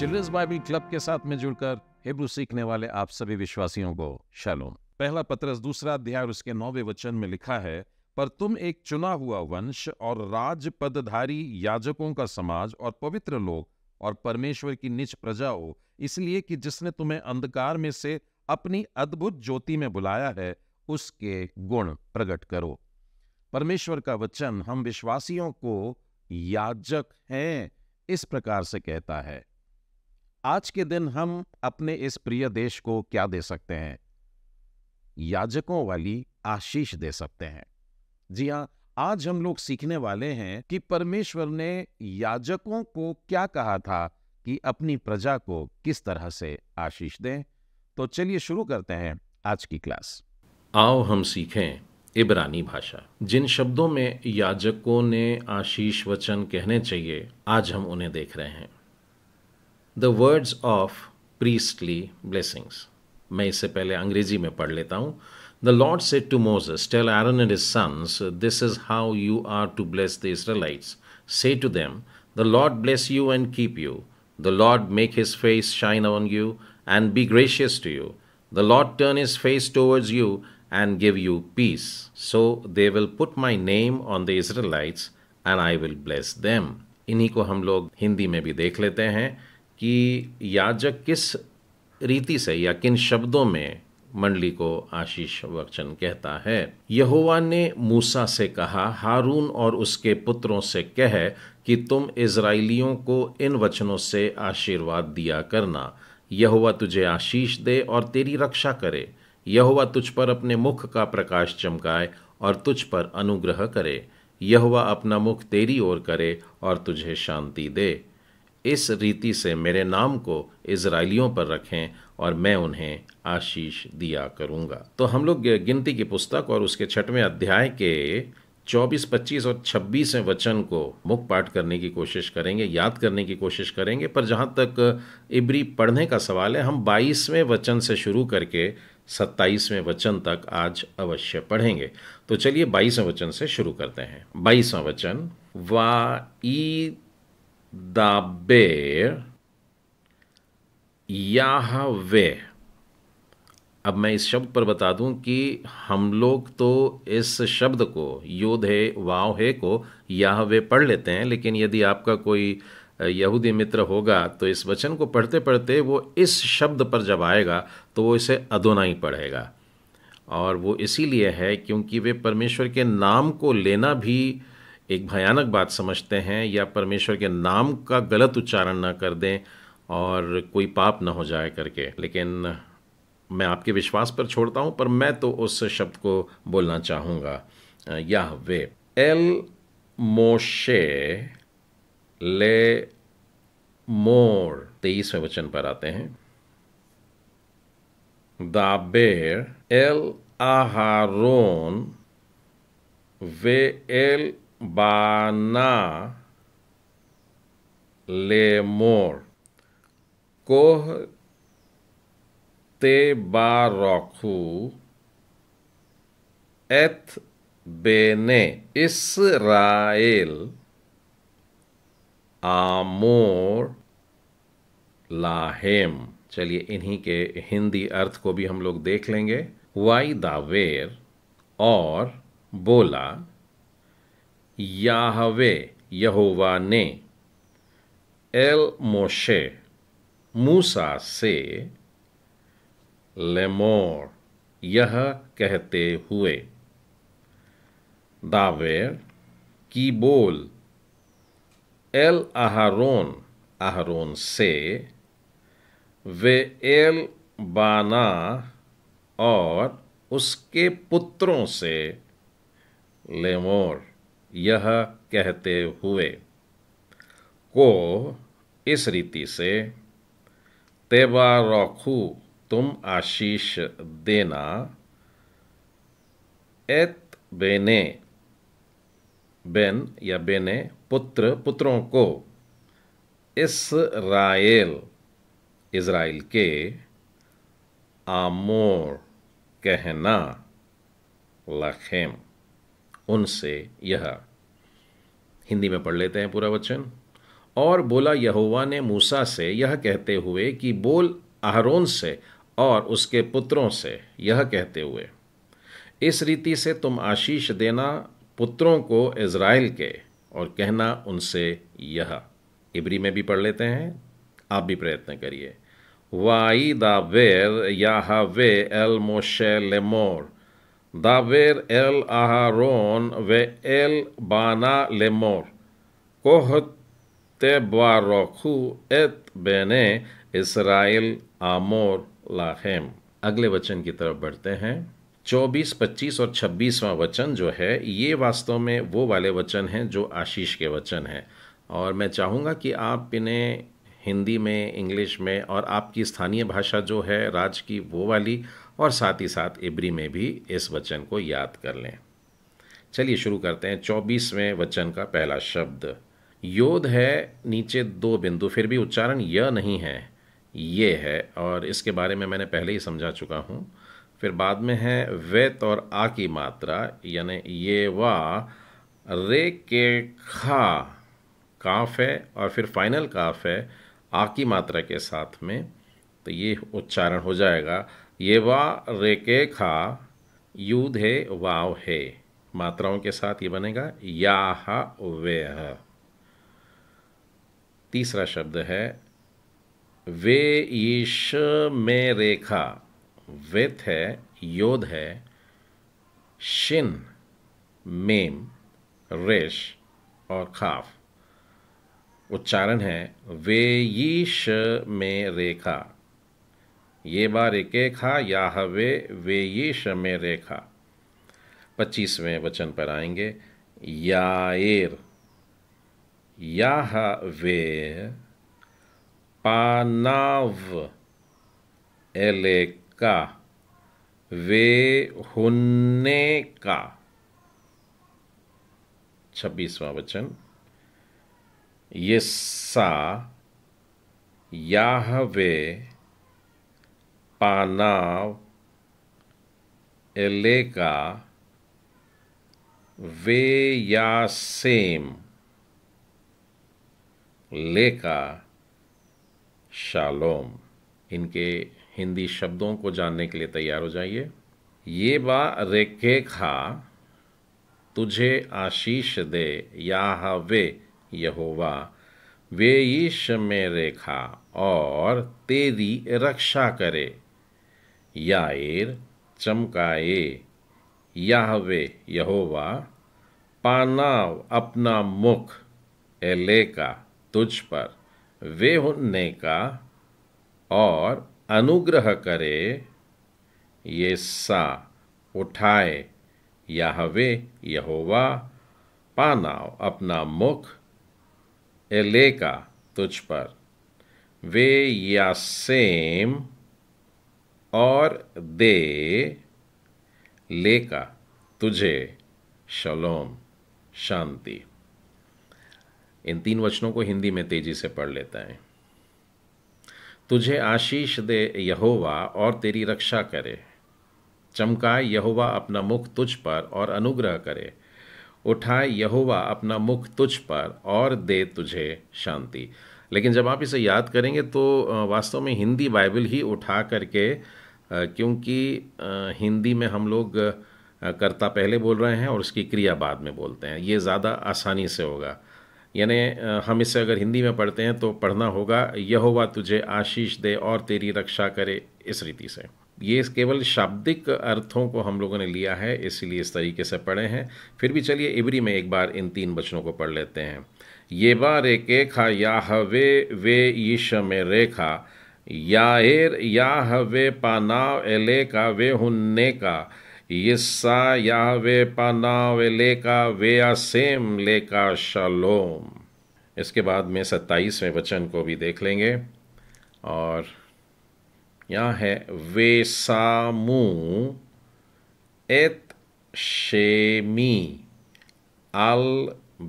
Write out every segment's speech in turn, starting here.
Children's Bible club के साथ में जुड़कर हिब्रू सीखने वाले आप सभी विश्वासियों को शालोम पहला पत्रस दूसरा अध्याय उसके नौवे वचन में लिखा है पर तुम एक चुना हुआ वंश और राज पदधारी याजकों का समाज और पवित्र लोग और परमेश्वर की निज प्रजा हो इसलिए कि जिसने तुम्हें अंधकार में से अपनी अद्भुत ज्योति में बुलाया है उसके गुण प्रकट करो परमेश्वर का वचन हम विश्वासियों को याजक हैं इस प्रकार से कहता है आज के दिन हम अपने इस प्रिय देश को क्या दे सकते हैं याजकों वाली आशीष दे सकते हैं जी हाँ आज हम लोग सीखने वाले हैं कि परमेश्वर ने याजकों को क्या कहा था कि अपनी प्रजा को किस तरह से आशीष दें तो चलिए शुरू करते हैं आज की क्लास आओ हम सीखें इब्रानी भाषा जिन शब्दों में याजकों ने आशीष वचन कहने चाहिए आज हम उन्हें देख रहे हैं the words of priestly blessings मैं इससे पहले अंग्रेजी में पढ़ लेता हूँ the Lord said to Moses tell Aaron and his sons this is how you are to bless the Israelites say to them the Lord bless you and keep you the Lord make his face shine on you and be gracious to you the Lord turn his face towards you and give you peace. So they will put my name on the Israelites and I will bless them. इन्हीं को हम लोग हिंदी में भी देख लेते हैं कि याजक किस रीति से या किन शब्दों में मंडली को आशीष वचन कहता है यहोवा ने मूसा से कहा हारून और उसके पुत्रों से कह कि तुम इसराइलियों को इन वचनों से आशीर्वाद दिया करना यहोवा तुझे आशीष दे और तेरी रक्षा करे यहोवा तुझ पर अपने मुख का प्रकाश चमकाए और तुझ पर अनुग्रह करे यहोवा अपना मुख तेरी ओर करे और तुझे शांति दे इस रीति से मेरे नाम को इसराइलियों पर रखें और मैं उन्हें आशीष दिया करूँगा तो हम लोग गिनती की पुस्तक और उसके छठवें अध्याय के चौबीस पच्चीस और छब्बीसवें वचन को मुख पाठ करने की कोशिश करेंगे याद करने की कोशिश करेंगे पर जहाँ तक इबरी पढ़ने का सवाल है हम बाईसवें वचन से शुरू करके सत्ताईसवें वचन तक आज अवश्य पढ़ेंगे तो चलिए बाईसवें वचन से शुरू करते हैं बाईसवा वचन वा ई दाबेर याहवे अब मैं इस शब्द पर बता दूं कि हम लोग तो इस शब्द को योध है वाव है को याहवे पढ़ लेते हैं लेकिन यदि आपका कोई यहूदी मित्र होगा तो इस वचन को पढ़ते पढ़ते वो इस शब्द पर जब आएगा तो वो इसे अदोनाई पढ़ेगा और वो इसीलिए है क्योंकि वे परमेश्वर के नाम को लेना भी एक भयानक बात समझते हैं या परमेश्वर के नाम का गलत उच्चारण ना कर दें और कोई पाप ना हो जाए करके लेकिन मैं आपके विश्वास पर छोड़ता हूँ पर मैं तो उस शब्द को बोलना चाहूँगा या वे एल मोशे ले मोर तेईसवें वचन पर आते हैं दाबेर एल आहारोन वे एल बाना लेमोर कोह ते बारखू एथ बेने इसराइल आमोर लाहेम चलिए इन्हीं के हिंदी अर्थ को भी हम लोग देख लेंगे वाई दावेर और बोला याहवे यहोवा ने एल मोशे मूसा से लेमोर यह कहते हुए दावेर की बोल एल आहरोन आहरोन से वे एल बाना और उसके पुत्रों से लेमोर यह कहते हुए को इस रीति से तेवा रखू तुम आशीष देना एत बेने बेन या बेने पुत्र पुत्रों को इसराइल इज़राइल के आमोर कहना लखेम उनसे यह हिंदी में पढ़ लेते हैं पूरा वचन और बोला यहोवा ने मूसा से यह कहते हुए कि बोल आहरोन से और उसके पुत्रों से यह कहते हुए इस रीति से तुम आशीष देना पुत्रों को इज़राइल के और कहना उनसे यह इबरी में भी पढ़ लेते हैं आप भी प्रयत्न करिए वाई दा वेर याह वे एल मोशे लेमोर आहारोन वे एल बाना लेमोर कोहते बारोखु एत बेने इसराइल आमोर लाहेम अगले वचन की तरफ बढ़ते हैं चौबीस पच्चीस और छब्बीसवां वचन जो है ये वास्तव में वो वाले वचन हैं जो आशीष के वचन हैं और मैं चाहूँगा कि आप इन्हें हिंदी में इंग्लिश में और आपकी स्थानीय भाषा जो है राज्य की वो वाली और साथ ही साथ इबरी में भी इस वचन को याद कर लें चलिए शुरू करते हैं चौबीसवें वचन का पहला शब्द योद है नीचे दो बिंदु फिर भी उच्चारण यह नहीं है ये है और इसके बारे में मैंने पहले ही समझा चुका हूँ फिर बाद में है वेत और आ की मात्रा यानी ये वा रे के खा काफ है और फिर फाइनल काफ है आ की मात्रा के साथ में तो ये उच्चारण हो जाएगा ये वा रेके खा युद है वाव है मात्राओं के साथ ये बनेगा या हे वे तीसरा शब्द है वे ईश में रेखा वेथ है योध है शिन मेम रेश और खाफ उच्चारण है वे यीश में रेखा ये बार एक खा या हवे वे यीश में रेखा पच्चीसवें वचन पर आएंगे याएर याह वे पानाव का वे हुन्ने का छब्बीसवा वचन यस्सा याहवे पानाव एलेका वे यासेम लेका शालोम इनके हिंदी शब्दों को जानने के लिए तैयार हो जाइए ये बा रेखे खा तुझे आशीष दे या वे यहोवा वे ईश में रेखा और तेरी रक्षा करे याएर चमकाए याहवे यहोवा पाना अपना मुख एले का तुझ पर वे हुन्ने का और अनुग्रह करे ये सा उठाए याहवे यहोवा पाना अपना मुख एलेका तुझ पर वे या सेम और दे लेका तुझे शलोम शांति इन तीन वचनों को हिंदी में तेजी से पढ़ लेते हैं तुझे आशीष दे यहोवा और तेरी रक्षा करे चमकाए यहोवा अपना मुख तुझ पर और अनुग्रह करे उठाए यहोवा अपना मुख तुझ पर और दे तुझे शांति लेकिन जब आप इसे याद करेंगे तो वास्तव में हिंदी बाइबल ही उठा करके क्योंकि हिंदी में हम लोग कर्ता पहले बोल रहे हैं और उसकी क्रिया बाद में बोलते हैं ये ज़्यादा आसानी से होगा यानी हम इसे अगर हिंदी में पढ़ते हैं तो पढ़ना होगा यहोवा तुझे आशीष दे और तेरी रक्षा करे इस रीति से ये केवल शाब्दिक अर्थों को हम लोगों ने लिया है इसीलिए इस तरीके से पढ़े हैं फिर भी चलिए इबरी में एक बार इन तीन वचनों को पढ़ लेते हैं ये के रेखा या हे वे ईश में रेखा एर या हवे पानाव एले का वे हुन्ने का यस्सा या वे पानाव एले का वे सेम ले का शलोम इसके बाद में सत्ताईसवें वचन को भी देख लेंगे और यहाँ है वे सामू एत शेमी अल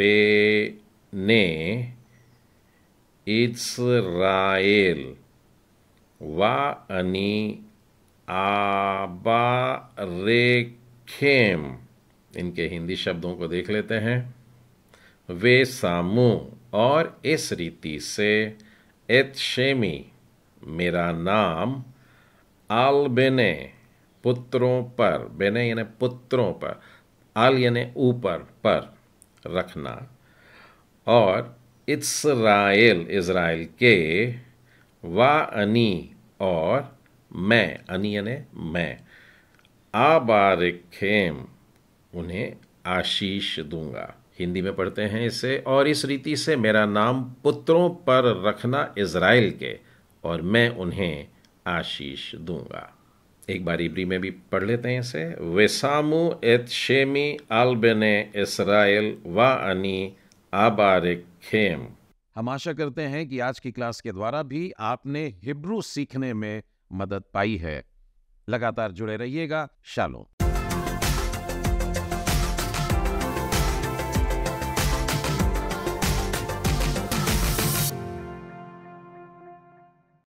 बे ने इस्राएल वा अनी आबा रेखेम इनके हिंदी शब्दों को देख लेते हैं वे सामू और इस रीति से एत शेमी मेरा नाम आल बेने पुत्रों पर बेने यानी पुत्रों पर आल यानी ऊपर पर रखना और इसराइल इसराइल के वा अनी और मैं अनी यानी मैं आबारखेम उन्हें आशीष दूंगा हिंदी में पढ़ते हैं इसे और इस रीति से मेरा नाम पुत्रों पर रखना इज़राइल के और मैं उन्हें आशीष दूंगा एक बार इबरी में भी पढ़ लेते हैं इसे वेसामु एत शेमी आलबेने इसराइल व अनी आबारिक खेम हम आशा करते हैं कि आज की क्लास के द्वारा भी आपने हिब्रू सीखने में मदद पाई है लगातार जुड़े रहिएगा शालोम